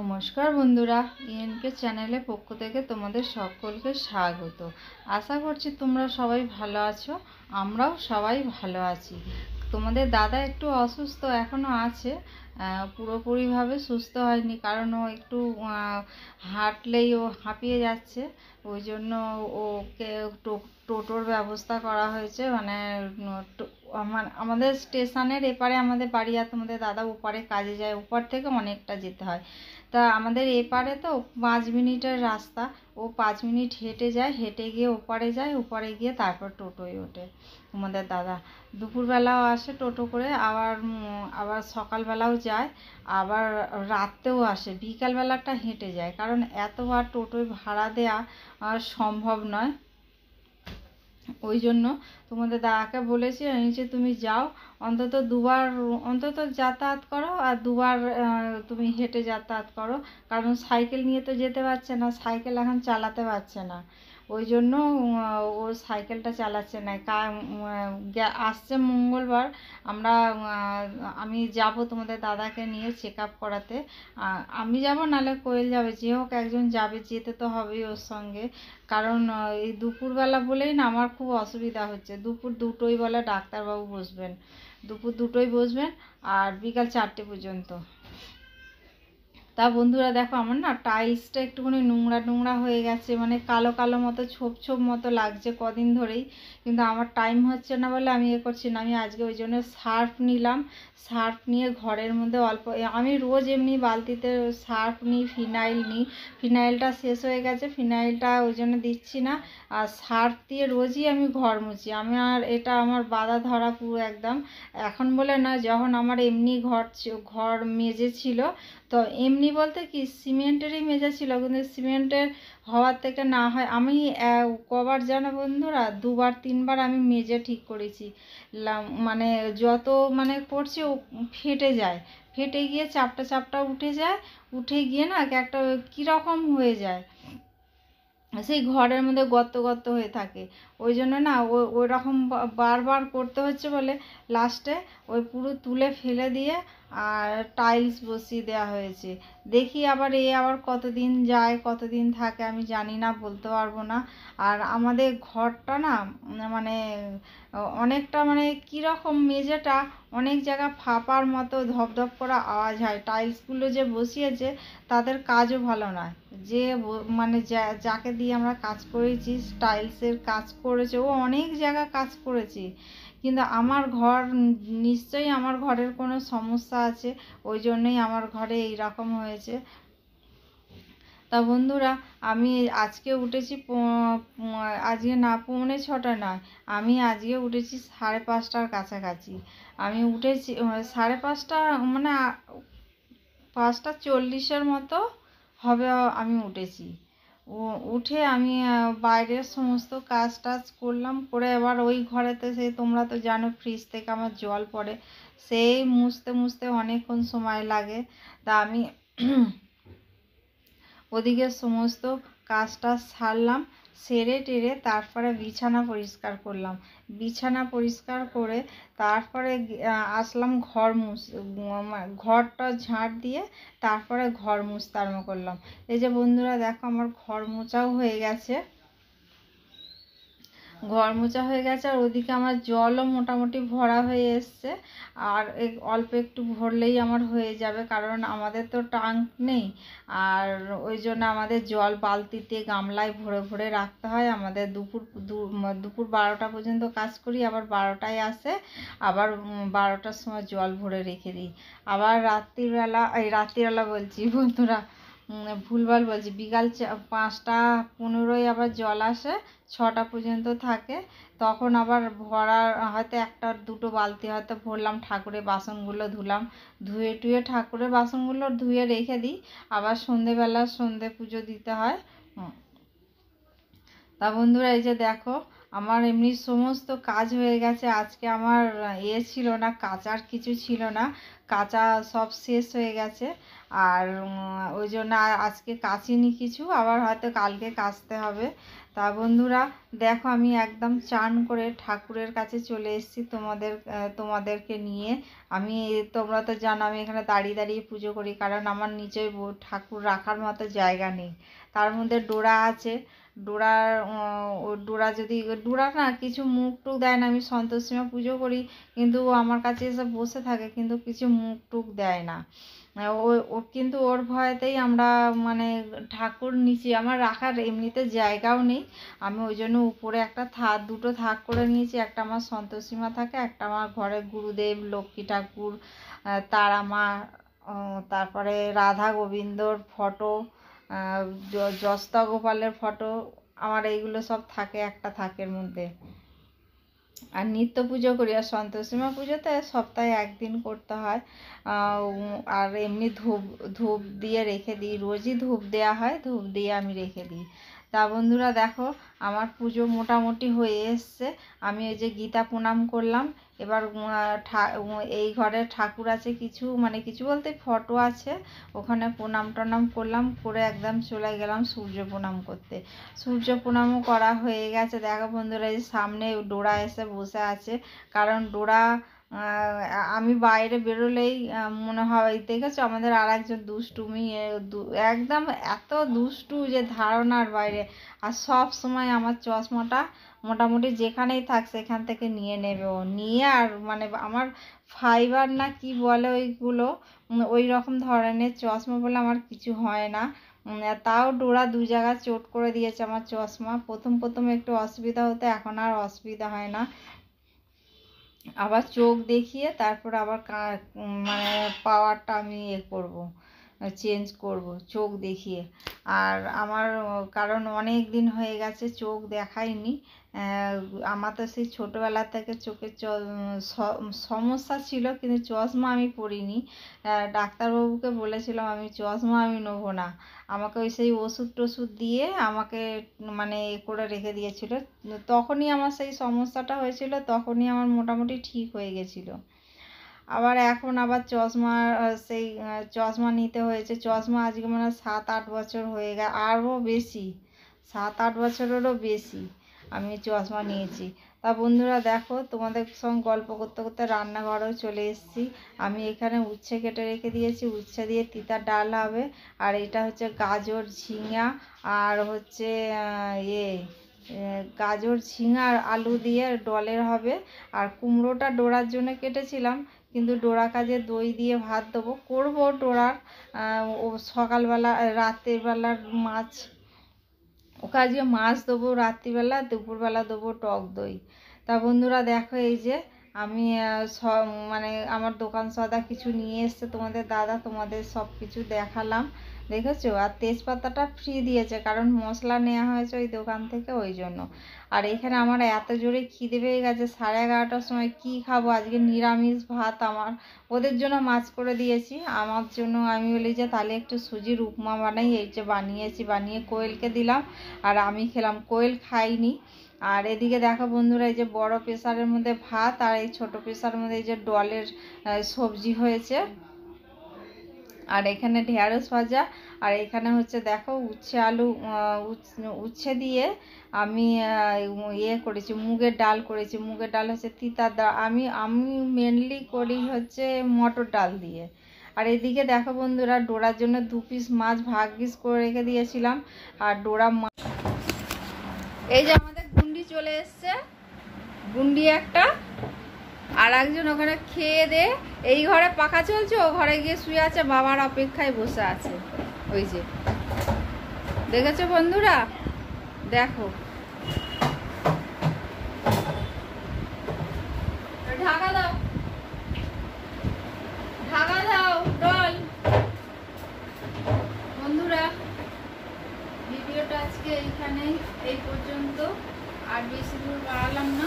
নমস্কার বন্ধুরা ইএনকে e চ্যানেলে পক্ষ থেকে তোমাদের সকলকে স্বাগত আশা করছি তোমরা সবাই ভালো আছো আমরাও সবাই ভালো আছি তোমাদের দাদা একটু অসুস্থ এখনও আছে পুরোপুরিভাবে সুস্থ হয়নি কারণ ও একটু হাঁটলেই ও হাঁপিয়ে যাচ্ছে ওই জন্য ওকে টোটোর ব্যবস্থা করা হয়েছে মানে আমাদের স্টেশনের এপারে আমাদের বাড়ি আর তোমাদের দাদা ওপারে কাজে যায় ওপার থেকে অনেকটা যেতে হয় তা আমাদের এপারে তো পাঁচ মিনিটের রাস্তা ও পাঁচ মিনিট হেঁটে যায় হেঁটে গিয়ে ওপারে যায় ওপারে গিয়ে তারপর টোটোয় ওঠে আমাদের দাদা দুপুরবেলাও আসে টোটো করে আবার আবার সকালবেলাও যায় আবার রাত্রেও আসে বিকালবেলাটা হেঁটে যায় কারণ এতবার টোটোয় ভাড়া দেয়া সম্ভব নয় ওই জন্য তোমাদের দাদাকে বলেছি নিচে তুমি যাও অন্তত দুবার অন্তত যাতায়াত করো আর দুবার তুমি হেঁটে যাতায়াত করো কারণ সাইকেল নিয়ে তো যেতে পারছে না সাইকেল এখন চালাতে পারছে না ওই জন্য ও সাইকেলটা চালাচ্ছে না আসছে মঙ্গলবার আমরা আমি যাব তোমাদের দাদাকে নিয়ে চেক আপ করাতে আমি যাব নাহলে কোয়েল যাবে যে হোক একজন যাবে যেতে তো হবেই ওর সঙ্গে কারণ এই দুপুরবেলা বলেই না আমার খুব অসুবিধা হচ্ছে দুপুর দুটোই বলে ডাক্তারবাবু বসবেন দুপুর দুটোই বসবেন আর বিকাল চারটে পর্যন্ত তা বন্ধুরা দেখো আমার না টাইলসটা একটুখানি নোংরা নোংরা হয়ে গেছে মানে কালো কালো মতো ছোপ ছোপ মতো লাগছে কদিন ধরেই কিন্তু আমার টাইম হচ্ছে না বলে আমি এ করছি না আমি আজকে ওই জন্য সার্ফ নিলাম সার্ফ নিয়ে ঘরের মধ্যে অল্প আমি রোজ এমনি বালতিতে সার্ফ নিই ফিনাইল নিই ফিনাইলটা শেষ হয়ে গেছে ফিনাইলটা ওই জন্য দিচ্ছি না আর সার্ফ দিয়ে রোজই আমি ঘর মুছি আর এটা আমার বাধা ধরা পুরো একদম এখন বলে না যখন আমার এমনি ঘর ঘর মেজে ছিল তো এমনি বলতে কি সিমেন্টেরই মেজা ছিল কিন্তু সিমেন্টের হওয়ার থেকে না হয় আমি কবার জানো বন্ধুরা দুবার তিনবার আমি মেজে ঠিক করেছি মানে যত মানে পড়ছে ও ফেটে যায় ফেটে গিয়ে চাপটা চাপটা উঠে যায় উঠে গিয়ে না একটা কীরকম হয়ে যায় সেই ঘরের মধ্যে গর্ত গর্ত হয়ে থাকে ওই জন্য না ওই রকম বারবার করতে হচ্ছে বলে লাস্টে ওই পুরো তুলে ফেলে দিয়ে আর টাইলস বসিয়ে দেওয়া হয়েছে দেখি আবার এ আবার কতদিন যায় কতদিন থাকে আমি জানি না বলতে পারবো না আর আমাদের ঘরটা না মানে অনেকটা মানে কীরকম মেঝেটা অনেক জায়গা ফাঁপার মতো ধপধপ করা আওয়াজ হয় টাইলসগুলো যে বসিয়েছে তাদের কাজও ভালো নয় যে মানে যাকে দিয়ে আমরা কাজ করেছি টাইলসের কাজ করে করেছে ও অনেক জায়গা কাজ করেছে কিন্তু আমার ঘর নিশ্চয়ই আমার ঘরের কোনো সমস্যা আছে ওই জন্যই আমার ঘরে এই রকম হয়েছে তা বন্ধুরা আমি আজকে উঠেছি আজকে না পৌনে ছটা নয় আমি আজকে উঠেছি সাড়ে পাঁচটার কাছাকাছি আমি উঠেছি সাড়ে পাঁচটা মানে পাঁচটা চল্লিশের মতো হবে আমি উঠেছি উঠে আমি বাইরের সমস্ত কাজ টাজ করলাম করে এবার ওই ঘরেতে সেই তোমরা তো জানো ফ্রিজ থেকে আমার জল পড়ে সেই মুছতে মুছতে অনেকক্ষণ সময় লাগে তা আমি ওদিকে সমস্ত কাজটা সারলাম সেরে টেরে তারপরে বিছানা পরিষ্কার করলাম বিছানা পরিষ্কার করে তারপরে আসলাম ঘর মুছ ঘরটা ঝাঁট দিয়ে তারপরে ঘর মুছতে আরম্ভ করলাম এই যে বন্ধুরা দেখো আমার ঘর মোছাও হয়ে গেছে ঘর মোচা হয়ে গেছে আর ওদিকে আমার জলও মোটামুটি ভরা হয়ে এসছে আর অল্প একটু ভরলেই আমার হয়ে যাবে কারণ আমাদের তো ট্যাঙ্ক নেই আর ওই জন্য আমাদের জল বালতিতে গামলায় ভরে ভরে রাখতে হয় আমাদের দুপুর দুপুর বারোটা পর্যন্ত কাজ করি আবার বারোটায় আসে আবার বারোটার সময় জল ভরে রেখে দিই আবার রাত্রিবেলা এই রাত্রিবেলা বলছি বন্ধুরা মানে ভুলভাল বলছি বিকাল পাঁচটা পনেরোয় আবার জল আসে ছটা পর্যন্ত থাকে তখন আবার ভরা হয়তো একটা দুটো বালতি হয়তো ভরলাম ঠাকুরের বাসনগুলো ধুলাম ধুয়ে টুয়ে ঠাকুরের বাসনগুলো ধুয়ে রেখে দিই আবার সন্ধেবেলা সন্ধে পুজো দিতে হয় তা বন্ধুরা এই যে দেখো আমার এমনি সমস্ত কাজ হয়ে গেছে আজকে আমার এ ছিল না কাঁচার কিছু ছিল না কাঁচা সব শেষ হয়ে গেছে আর ওই জন্য আজকে কাচিনি কিছু আবার হয়তো কালকে কাচতে হবে তা বন্ধুরা দেখো আমি একদম চান করে ঠাকুরের কাছে চলে এসেছি তোমাদের তোমাদেরকে নিয়ে আমি তোমরা তো জানো আমি এখানে দাঁড়িয়ে দাঁড়িয়ে পুজো করি কারণ আমার নিচে ঠাকুর রাখার মতো জায়গা নেই তার মধ্যে ডোরা আছে ডোরার ডোরা যদি ডোরা না কিছু মুখ টুক দেয় না আমি সন্তোষীমা পুজো করি কিন্তু আমার কাছে এসে বসে থাকে কিন্তু কিছু মুখ টুক দেয় না ও কিন্তু ওর ভয়তেই আমরা মানে ঠাকুর নিচে আমার রাখার এমনিতে জায়গাও নেই আমি ওই জন্য উপরে একটা থাক দুটো থাক করে নিয়েছি একটা আমার সন্তোষীমা থাকে একটা আমার ঘরে গুরুদেব লক্ষ্মী ঠাকুর তারা মা তারপরে রাধা গোবিন্দর ফটো জস্তা গোপালের ফটো আমার এইগুলো সব থাকে একটা থাকের মধ্যে আর নিত্য পুজো করি আর সন্তোষীমা পুজোতে সপ্তাহে একদিন করতে হয় আর এমনি ধূপ ধূপ দিয়ে রেখে দিই রোজই ধূপ দেওয়া হয় ধূপ দিয়ে আমি রেখে দিই তা বন্ধুরা দেখো আমার পুজো মোটামুটি হয়ে এসছে আমি ওই যে গীতা প্রণাম করলাম এবার এই ঘরে ঠাকুর আছে কিছু মানে কিছু বলতে ফটো আছে ওখানে প্রণাম টনাম করলাম করে একদম চলে গেলাম সূর্য প্রণাম করতে সূর্য প্রণামও করা হয়ে গেছে দেখো বন্ধুরা এই সামনে ডোরা এসে বসে আছে কারণ ডোরা আমি বাইরে বেরোলেই মনে হয় দেখেছো আমাদের আর একজন দুষ্টুমি একদম এত দুষ্টু যে ধারণার বাইরে আর সব সময় আমার চশমাটা মোটামুটি যেখানেই থাক সেখান থেকে নিয়ে নেবে ও নিয়ে আর মানে আমার ফাইবার না কি বলে ওইগুলো ওই রকম ধরনের চশমা বলে আমার কিছু হয় না তাও ডোরা দু জায়গায় চোট করে দিয়েছে আমার চশমা প্রথম প্রথম একটু অসুবিধা হতো এখন আর অসুবিধা হয় না আবার চোখ দেখিয়ে তারপর আবার মানে পাওয়ারটা আমি এ করবো চেঞ্জ করব চোখ দেখিয়ে আর আমার কারণ অনেক দিন হয়ে গেছে চোখ দেখায়নি আমার তো সেই ছোটোবেলা থেকে চোখের সমস্যা ছিল কিন্তু চশমা আমি পরিনি ডাক্তারবাবুকে বলেছিলাম আমি চশমা আমি নেবো না আমাকে ওই সেই ওষুধ টষুধ দিয়ে আমাকে মানে এ করে রেখে দিয়েছিলো তখনই আমার সেই সমস্যাটা হয়েছিল তখনই আমার মোটামুটি ঠিক হয়ে গেছিলো আবার এখন আবার চশমা সেই চশমা নিতে হয়েছে চশমা আজকে মানে সাত আট বছর হয়ে গেল আরও বেশি সাত আট বছরেরও বেশি আমি চশমা নিয়েছি তা বন্ধুরা দেখো তোমাদের সঙ্গে গল্প করতে করতে রান্নাঘরেও চলে এসেছি আমি এখানে উচ্ছে কেটে রেখে দিয়েছি উচ্ছে দিয়ে তিতা ডাল হবে আর এটা হচ্ছে গাজর ঝিঙা আর হচ্ছে এ গাজর ঝিঙা আর আলু দিয়ে ডলের হবে আর কুমড়োটা ডোরার জন্য কেটেছিলাম কিন্তু ডোরা কাজে দই দিয়ে ভাত দেবো করবো ডোরার ও সকালবেলা রাত্রেবেলার মাছ ও কাজে মাছ দেবো রাত্রিবেলা দুপুরবেলা দেবো টক দই তা বন্ধুরা দেখো এই যে আমি মানে আমার দোকান সদা কিছু নিয়ে এসছে তোমাদের দাদা তোমাদের সব কিছু দেখালাম দেখেছো আর তেজপাতাটা ফ্রি দিয়েছে কারণ মশলা নেওয়া হয়েছে ওই দোকান থেকে ওই জন্য আর এখানে আমার এত জোরে খিদে পেয়ে গেছে সাড়ে এগারোটার সময় কি খাবো আজকে নিরামিষ ভাত আমার ওদের জন্য মাছ করে দিয়েছি আমার জন্য আমি বলি যে তাহলে একটু সুজির উপমা বানাই এই যে বানিয়েছি বানিয়ে কোয়েলকে দিলাম আর আমি খেলাম কোয়েল খাইনি আর এদিকে দেখো বন্ধুরা এই যে বড় প্রেসারের মধ্যে ভাত আর এই ছোট প্রেসারের মধ্যে এই যে ডলের সবজি হয়েছে আর এখানে ঢেঁড়স ভাজা আর এখানে হচ্ছে দেখো উচ্ছে আলু উচ্ছে দিয়ে আমি ইয়ে করেছি মুগের ডাল করেছি মুগের ডাল হচ্ছে তিতা ডাল আমি আমি মেনলি করি হচ্ছে মটর ডাল দিয়ে আর এদিকে দেখো বন্ধুরা ডোরার জন্য দু পিস মাছ ভাগ পিস করে রেখে দিয়েছিলাম আর ডোরা মাছ এই যে আমাদের গুন্ডি চলে এসছে গুন্ডি একটা আর একজন ওখানে খেয়ে দে এই ঘরে পাখা চলছে ও ঘরে গিয়ে শুয়ে আছে বাবার অপেক্ষায় বসে আছে ওই যে দেখেছো বন্ধুরা দেখো ঢাকা দাও ঢাকা দাও ডল বন্ধুরা ভিডিওটা আজকে এইখানেই এই পর্যন্ত আর বেশি দূর বাড়ালাম না